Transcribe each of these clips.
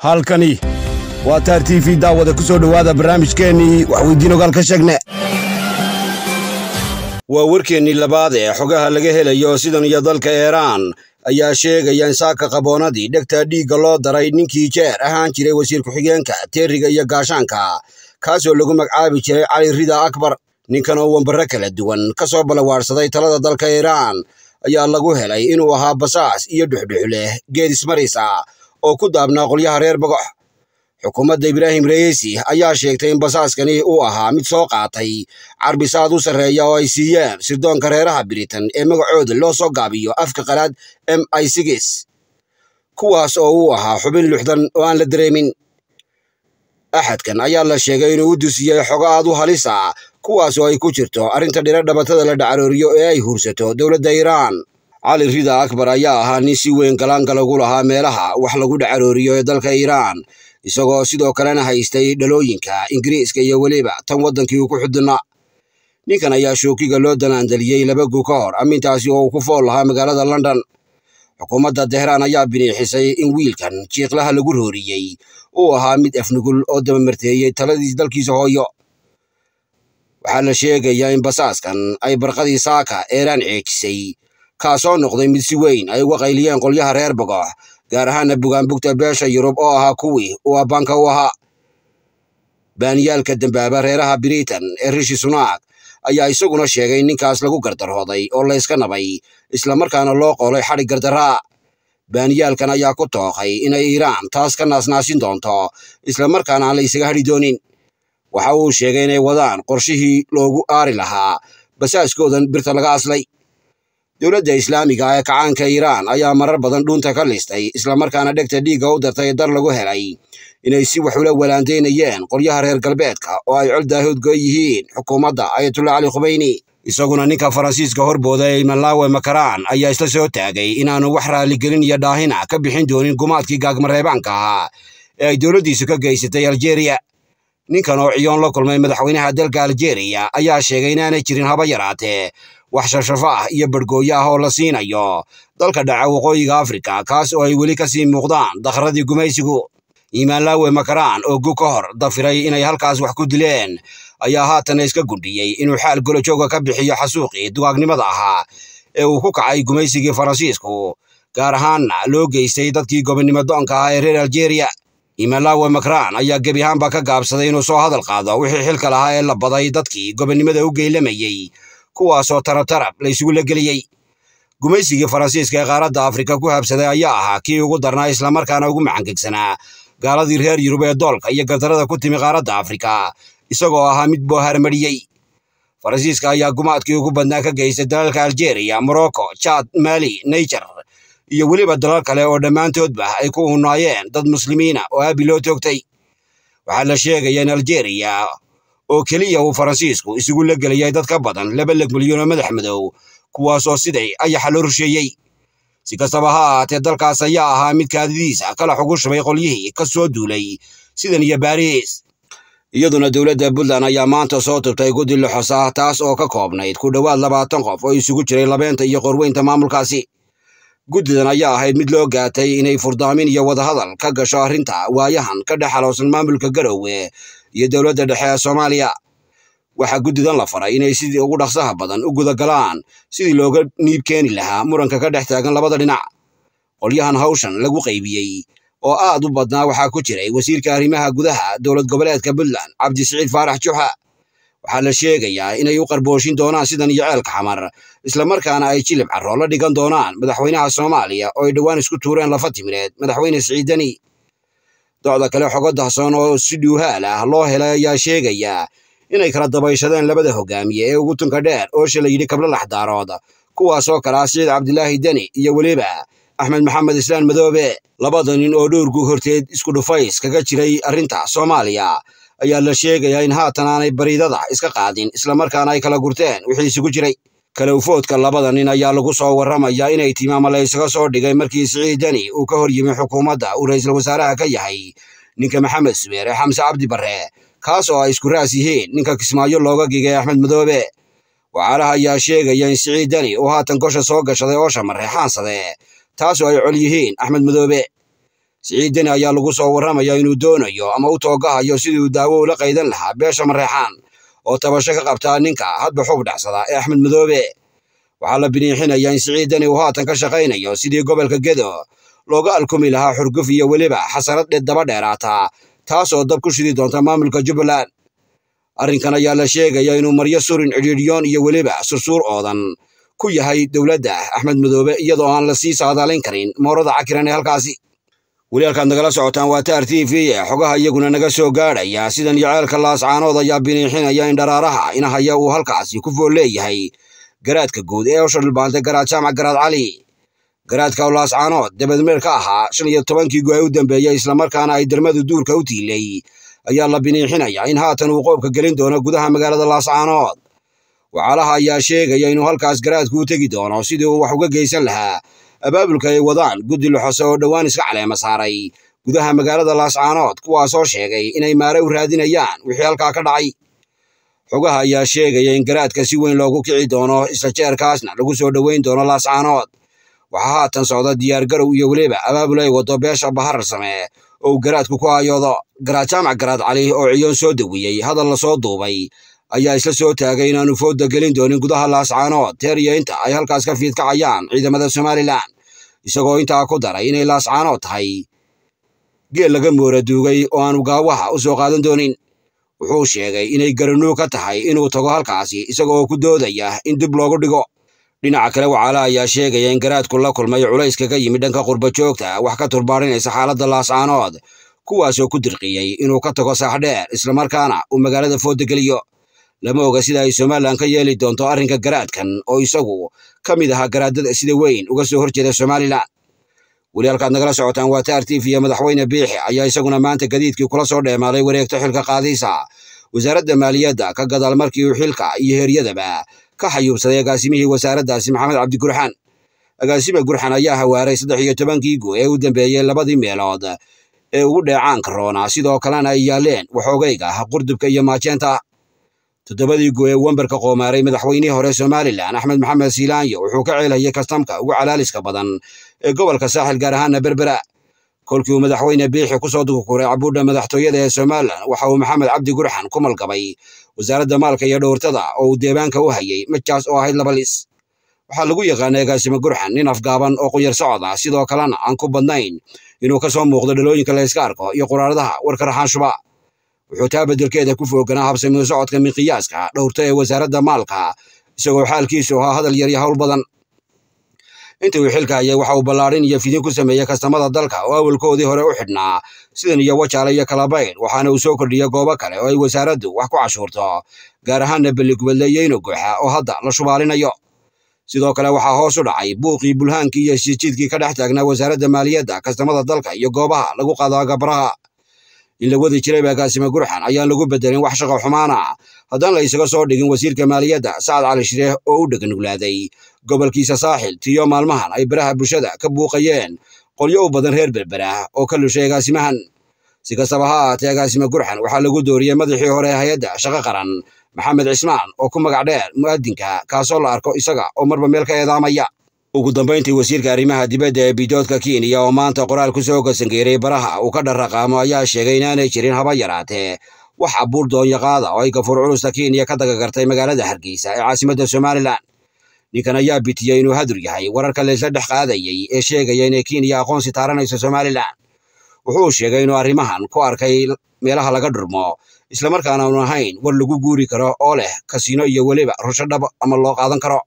halkani waa taar t v daawada ku soo dhowaada barnaamijkeennii waxweydiin ogaal ka sheegne waa warkeennii labaad ee xogaha laga helayo sidan iyo dalka iiraan ayaa sheegaya in saaka qaboonadii dhegta dhiigga loo daray ninkii jeer ahaan jiray wasiir ku-xigeenka teeriga iyo gaashaanka kaasoo lagu magcaabi jiray cali rida akbar ninkan oo wambare kala duwan ka soo ballawaadhsaday talada dalka iiraan ayaa lagu helay inuu ahaa basaas iyo dhuxdhuxleh geed ismarisa oo ku daabnaa qolyaha reer bogox xukuumadda ibraahim reyesi ayaa sheegtay in basaaskani uu ahaa mid soo qaatay carbisaad u sarreeya oo ay siiyaan sirdoonka reeraha biritan ee magacooda loo soo gaabiyo afka qalaad m i sigs kuwaas oo uu ahaa xubin luxdan oo aan la dareemin axadkan ayaa la sheegay inuu u dusiyey xogo aad u halis ah kuwaas oo ay ku jirto arrinta dhiro dhabatada la dhacarooriyo ee ay huursato dowladda iiraan cali rida akbar ayaa ahaa nin si weyn galaanka lagu lahaa meelaha wax lagu dhacarooriyo ee dalka iiraan isagoo sidoo kalena haystay dhalooyinka ingiriiska iyo weliba tan waddankii uu ku xudna ninkan ayaa shookiga loo danaandaliyey laba gu ka hor amintaasi oo uu ku fool lahaa magaalada london xukuumadda tehraan ayaa biniixisay in wiilkan jiiqlaha lagu rooriyey uu ahaa mid afnugul oo dabamarteeyey taladii dalkiisa hooyo waxaa la sheegayaa in basaaskan ay barqadii saaka eeraan ceejisay kaasoo noqday mid si weyn ay uga qayliyeen qolyaha reer bogoox ah, gaar ahaana bugaanbugta beesha yurub oo ahaa kuwii u banka u ahaa baaniyaalka dambaaba reeraha britain ee rishi sunaak ayaa isaguna sheegay ninkaas lagu gardarhooday oo layska nabay islamarkaana loo qoolay xadhig gardaraa baaniyaalkan ayaa ku tooqay inay iiraan taas ka naasnaasin doonto islamarkaana aan laysaga hadhi doonin waxa uu sheegay inay wadaan qorshihii loogu aari lahaa basaaskoodan birta laga aslay dowladda islaamiga ee kacaanka iiraan ayaa marar badan dhuunta ka listay islamarkaana dhegta dhiigga u dartay dar lagu helay inay si wax ula walaandaynayeen qolyaha reer galbeedka oo ay col daahoodgoy yihiin xukuumadda ayatullah cali khumeyni isaguna ninka faransiiska horbooda ee malawe makaraan ayaa isla soo taagay inaanu wax raaligelin iyo dhaahina ka bixin doonin gumaadkii gaagmareebaanka ahaa ee ay dowladdiisu ka geysatay aljeriya ninkan oo ciyoon la kulmay madaxweynaha dalka aljeriya ayaa sheegay inaanay jirin haba yaraatee wax shafshafo iyo badhgooyo oo la siinayo dalka dhaca waqooyiga afrika kaas oo ay weli ka sii muuqdaan dakhradii gumaysigu imaanlaawe makaraan oo gu ka hor dafiray inay halkaas wax ku dileen ayaa haatana iska gundhiyey inuu xaal golajooga ka bixiyo xasuuqii dugaagnimada ahaa ee uu ku kacay gumaysigii faransiisku gaar ahaanna loo geystay dadkii gobonnimo doonka ah ee reer aljeriya imalawe macron ayaa gebi ahaanba ka gaabsaday inuu soo hadal qaado wixii xilka lahaa ee la baday dadkii gobonnimada u geylamayey kuwaasoo taratarab la isugula geliyey gumaysigii faransiiska ee qaaradda afrika ku habsaday ayaa ahaa kii ugu darnaa islamarkaana ugu macangegsanaa gaaladii reer yurub ee doolka iyo gardarada ku timi qaaradda afrika isagoo ahaa mid boohaarmariyey faransiiska ayaa gumaadkii ugu badnaa ka geystay dalalka aljeriya morocco jaad mali naijer iyo weliba dalal kale oo dhammaantoodba ay ku unaayeen dad muslimiina oo aabi loo toogtay waxaa la sheegaya in aljeriya oo keliya uu faransiisku isugu la gelayay dad ka badan laba leg milyan oo madax madow kuwaasoo siday ayaxa loo rusheeyey si kastaba ha ahaatee dalkaas ayaa ahaa mid kaadidiisa kala xugu shubay qolyihii ka soo duulay sidan iyo baariis iyaduna dowladda puntland ayaa maanta soo turtay guddi laxos ah, taas oo ka koobnayd ku dhowaad labaatan qof oo isugu jiray labeenta iyo qorweynta maamulkaasi guddidan ayaa ahayd mid loo gaatay inay furdaamin iyo wadahadal ka gasho arrinta waayahan ka dhex xaloosan maamulka garowe iyo dowladda dhexe ee soomaaliya waxaa guddidan la faray inay sidii ugu dhaqsaha badan u gudagalaan sidii looga niib keeni lahaa muranka ka dhex taagan labada dhinac qolyahan hawshan lagu qaybiyey oo aad u badnaa waxaa ku jiray wasiirka arrimaha gudaha dowlad goboleedka puntland cabdisaciid faarax juxa waxaa la sheegayaa inay u qarbooshin doonaan sidan iyo ceelka xamar islamarkaana ay jilib carro la dhigan doonaan madaxweynaha soomaaliya oo ay dhowaan isku tuureen lafa timireed madaxweyne siciid docda kale xogo dahsoon oo si dhuuhaal ah loo helay ayaa sheegaya inay kala dabayshadeen labada hogaamiye ee ugu tunka dheer oo she yidhi kabla laxdaarood kuwaasoo kalaa ah sayid cabdilaahi deni iyo weliba axmed maxamed islaan madoobe labada nin oo dhowrgu horteed isku dhufays kaga jiray arrinta soomaaliya ayaa la sheegayaa in haatan aanay bariidada iska qaadin islamarkaana ay kala gurteen wixii isugu jiray kalowfoodka labada nin ayaa lagu soo warramayaa inay timaama la soo dhigay markii siciid deni uu ka hor yimi xukuumadda uu ra'iisul wasaaraha ka yahay ninka maxamed subeere xamse cabdi barre kaas oo ay isku raas yihiin ninka kismaayo looga gigay axmed madoobe wacaalaha ayaa sheegaya in siciid deni uu haatan gosha soo gashaday oo shamarreexaansade taasoo ay col yihiin axmed madoobe siciid deni ayaa lagu soo warramaya inuu doonayo ama u toogahayo sidii uu daawo ula qaydan lahaa beesha mareexaan oo tabasho ka qabtaa ninka hadba xoog dhacsadaa ee axmed madoobe waxaa la biniixinayaa in siciidani uu haatan ka shaqaynayo sidii gobolka gedo looga alkumi lahaa xurguf iyo weliba xasarad dhe daba dheeraataa taasoo dab ku shidi doonta maamulka jubbaland arrinkan ayaa la sheegaya inuu maryo surin cidhiidhyoon iyo weliba sursuur oodan ku yahay dowladda axmed madoobe iyadoo aan la sii saadaalayn karin moorada cakiran ee halkaasi weli halkaad nagala socotaan waa taar t v ee xogaha iyaguna naga soo gaadhaya sidan iyo ceelka laascaanood ayaa biniixinaya in dharaaraha inahaya uu halkaasi ku fool leeyahay garaadka guud ee osha dhulbaantay garaad jaamac garaad cali garaadka oo laascaanood dabaedmeer ka ahaa shan iyo tobankii go ay u dambeeyey islamarkaana ay dermadu duurka u tiilay ayaa la biniixinaya in haatan uu qoobka gelin doono gudaha magaalada laascaanood wacaalaha ayaa sheegaya inuu halkaas garaadku u tegi doono sidii uu wax uga geysan lahaa abaabulka ay wadaan guddi xose oo dhowaan iska caleema saaray gudaha magaalada laascaanood kuwaasoo sheegay inay maare u raadinayaan wixii halkaa ka dhacay xogaha ayaa sheegaya in garaadka si weyn loogu kici doono isla jeerkaasna lagu soo dhoweyn doono laascaanood waxaa haatan socda diyaargarow iyo weliba abaabul ay wado beesha baharar samee oo uu garaadku ku hayoodo garaad jaamac garaad cali oo ciyoon soo dawiyey hadal lasoo duubay ayaa isla soo taagay inaanu fooda gelin doonin gudaha laascaanood teer iyo inta ay halkaas ka fiidkacayaan ciidamada somalilan isagoo intaa ku daray inay laascaanood tahay geel laga moora duugay oo aanu gaawaha u soo qaadan doonin wuxuu sheegay inay garanuu ka tahay inuu tago halkaasi isagoo ku doodaya in dib loogu dhigo dhinaca kale wacaala ayaa sheegaya in garaadku la kulmay culayska ka yimid dhanka qurba joogta wax ka turbaarinaysa xaaladda laascaanood kuwaasoo ku dirqiyey inuu ka tago saaxdheer islamarkaana uu magaalada fooda geliyo lama oga sida ay somalilan ka yeeli doonto arrinka garaadkan oo isagu ka mid ahaa garaadada sida weyn uga soo horjeeda somalilan weli halkaad nagala socotaan waa taar tv iyo madaxweyne biixi ayaa isaguna maanta gadiidkii kula soo dheemaalay wareegto xilka qaadiisa wasaaradda maaliyadda ka gadaal markii uu xilka iyo heeryadaba ka xayuubsaday agaasimihii wasaaraddaasi maxamed cabdigurxaan agaasime gurxan ayaa hawaaray saddex iyo tobankii go ee u dambeeyey labadii meelood ee ugu dheecaanka roonaa sidoo kalena ay yaaleen waxoogayga qurdubka iyo maajeenta toddobadii ee wembarka qoomaaray madaxweynihii hore somalilan axmed maxamed siilaanyo wuxuu ka ceelhayay kastamka ugu calaaliska badan ee gobolka saaxil gaar ahaana berbera kolkii uu madaxweyne biixi ku soo dukukuray cabuudha madaxtooyada ee somalilan waxa uu maxamed cabdi gurxan ku malgabay wasaaradda maalka iyo dhowrtada oo uu deebaanka u hayay majaas oo ahayd laba liis waxaa lagu yaqaanay egaasimo gurxan nin afgaaban oo qunyar socod sidoo kalena aan ku badnayn inuu ka soo muuqdo dhalooyinka la yska arko iyo quraaradaha warka raxaanshuba wuxuutaa bedelkeeda ku fooganaa habsamio socodka minqiyaaska dhowrta ee wasaaradda maalka isagoo xaalkiisu ahaa hadal yar iyo hawl badan intii uu xilka hayay waxa uu ballaarin iyo fidin ku sameeyey kastamada dalka oo awalkoodii hore u xidhnaa sidan iyo wajaale iyo kalabayn waxaana uu soo kordhiyey goobo kale oo ay wasaaraddu wax ku cashuurto gaar ahaanna belligubadleeyeyno gooxa oo hadda la shubaalinayo sidoo kale waxaa hoos u dhacay buuqii bulhaankii iyo shijiidkii ka dhex taagnaa wasaaradda maaliyadda kastamada dalka iyo goobaha lagu qadaa gabraha in la wadi jiray baakaasime gurxan ayaan lagu bedelin wax shaqo xumaana ah haddaan la isaga soo dhigin wasiirka maaliyadda sacad cali shireeh oo u dheganuglaaday gobolkiisa saaxil tiyo maalmahan ay baraha bulshada ka buuqayeen qolyo u badan reer berberah oo ka lushay agaasimahan si kastaba ha ahaatee agaasime gurxan waxaa lagu dooriyey madaxii hore ee hay-adda shaqo qaran maxamed cismaan oo ku magac dheer mu'aadinka kaasoo la arko isaga oo marba meel ka eedaamaya ugu dambayntii wasiirka arrimaha dibadda ee bidoodka kenya oo maanta qoraal ku soo gasangeeray baraha uu ka dharraqaamo ayaa sheegay inaanay jirin haba yaraatee wax abuur doonyaqaada oo ay gafuur culusta kenya ka dagagartay magaalada hargeysa ee caasimadda somalilan ninkan ayaa bitiyey inuu hadur yahay wararka laysla dhex qaadayay ee sheegaya inay kenya aqoonsi taaranayso somalilan wuxuu sheegay inuu arrimahan ku arkay meelaha laga dhurmo islamarkaana aanu ahayn war lagu guuri karo oo leh kasiino iyo weliba rushadhab ama loo qaadan karo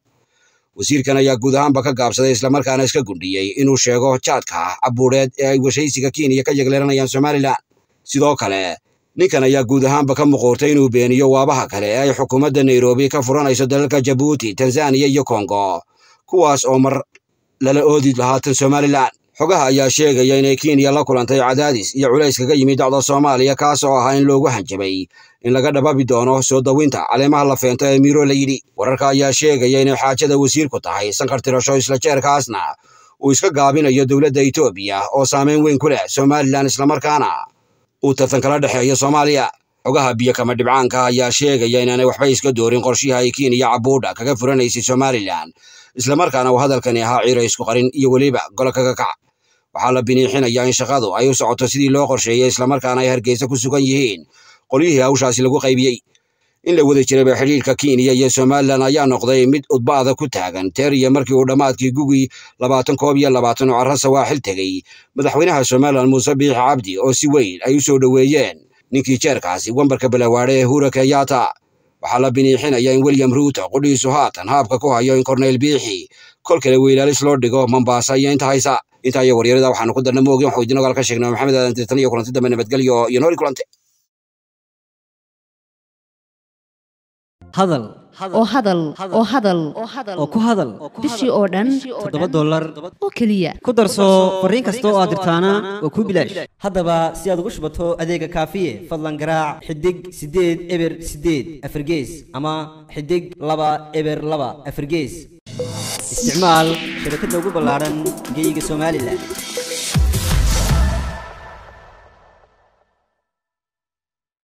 wasiirkan ayaa guud ahaanba ka gaabsaday islamarkaana iska gundhiyey inuu sheego jaadka cabuureed ee ay weshaysiga kenya ka yegleeranayaan somalilan sidoo kale ninkan ayaa guud ahaanba ka muquurtay inuu beeniyo waabaha kale ee ay xukuumadda nairobi ka furanayso dalalka jabuuti tanzaniya iyo kongo kuwaas oo mar lala oodi lahaatan somalilan xogaha ayaa sheegaya inay kenya la kulantay cadaadis iyo culays kaga yimid dacda soomaaliya kaas oo ahaa in loogu hanjabay in laga dhababi doono soo dawinta caleemaha la feento ee miro la yidhi wararka ayaa sheegaya inay xaajada wasiirku tahay sankar tirasho isla jeerkaasna uu iska gaabinayo dowladda etoobiya oo saameyn weyn ku leh somalilan islamarkaana uu tartan kala dhexeeyo soomaaliya xogaha biyokama dhibcaanka ayaa sheegaya inaanay waxba iska doorin qorshiha ay kenya cabuudha kaga furanaysay somalilan islamarkaana uu hadalkani ahaa ciiro isku qarin iyo weliba golo kaga kac waxaa la biniixinayaa in shaqadu ay u socoto sidii loo qorsheeyay islamarkaana ay hargeysa ku sugan yihiin qolyihii hawshaasi lagu qaybiyey in la wada jirayba xidhiirka kenya iyo somalilan ayaa noqday mid udbaada ku taagan teriya markii uu dhammaadkii gugi labaatan koob iyo labaatan oo carra sawaaxil tegey madaxweynaha somalilan muuse biix cabdi oo si weyn ay u soo dhoweeyeen ninkii jeerkaasi wambarka balawaadhe ee huura kenyaata waxaa la biniixinayaa in william ruuto qudhiisu haatan haabka ku hayo in korneyl biixi kolkale weylaalis loo dhigo Mombasa iyo inta haysa inta ay waryeerada waxaan ku darnay moogin xoojin ogaal ka sheegnay Maxamed Aadan tan iyo kulanti dambe nabadgelyo iyo nooli kulanti hadal oo hadal oo hadal oo ku hadal bishii oo dhan toddoba dollar oo keliya ku darso fariin kasta oo aad dirtaana oo kuu bilaash haddaba si aad ugu shubato adeega kaafiye fadlan garaac xidig siddeed eber siddeed afargees ama xidig laba eber laba afargees isticmaal shabakadda ugu ballaaran geyga somalilan